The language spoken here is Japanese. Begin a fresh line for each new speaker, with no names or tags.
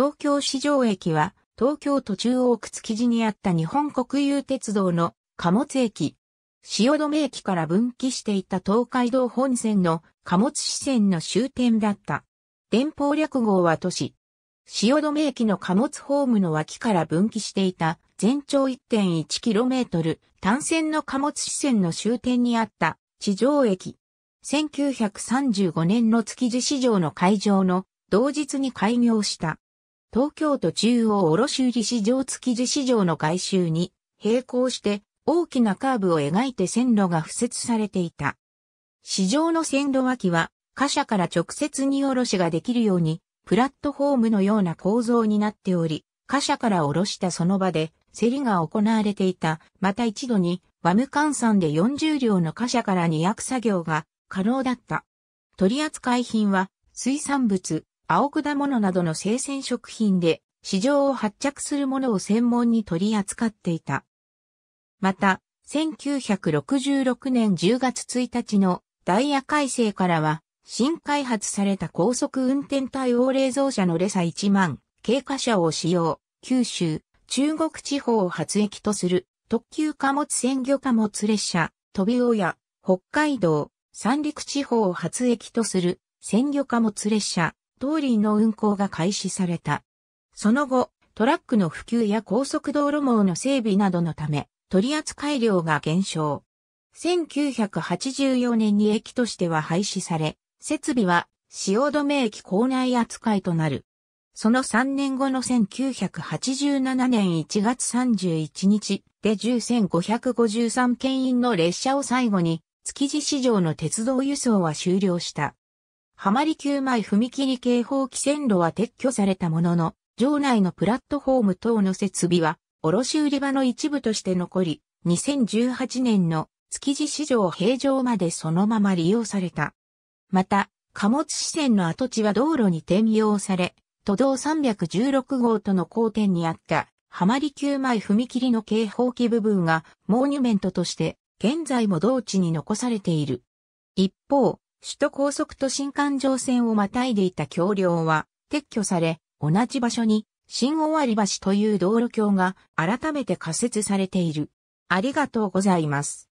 東京市場駅は、東京都中央区築地にあった日本国有鉄道の貨物駅。汐留駅から分岐していた東海道本線の貨物支線の終点だった。電報略号は都市。汐留駅の貨物ホームの脇から分岐していた全長 1.1km 単線の貨物支線の終点にあった地上駅。1935年の築地市場の会場の同日に開業した。東京都中央卸売市場築地市場の改修に並行して大きなカーブを描いて線路が付設されていた。市場の線路脇は貨車から直接荷卸しができるようにプラットフォームのような構造になっており、貨車から卸したその場で競りが行われていた。また一度にワム換算で40両の貨車から200作業が可能だった。取扱品は水産物、青果物などの生鮮食品で市場を発着するものを専門に取り扱っていた。また、1966年10月1日のダイヤ改正からは、新開発された高速運転対応冷蔵車のレサ1万、軽貨車を使用、九州、中国地方を発駅とする特急貨物鮮魚貨物列車、飛びや北海道、三陸地方を発駅とする鮮魚貨物列車、東林の運行が開始された。その後、トラックの普及や高速道路網の整備などのため、取扱量が減少。1984年に駅としては廃止され、設備は止め駅構内扱いとなる。その3年後の1987年1月31日で10553件員の列車を最後に、築地市場の鉄道輸送は終了した。浜離宮前踏切警報器線路は撤去されたものの、場内のプラットフォーム等の設備は、卸売場の一部として残り、2018年の築地市場平常までそのまま利用された。また、貨物支線の跡地は道路に転用され、都道316号との交点にあった浜離宮前踏切の警報器部分がモーニュメントとして現在も同地に残されている。一方、首都高速と新環状線をまたいでいた橋梁は撤去され、同じ場所に新尾割橋という道路橋が改めて仮設されている。ありがとうございます。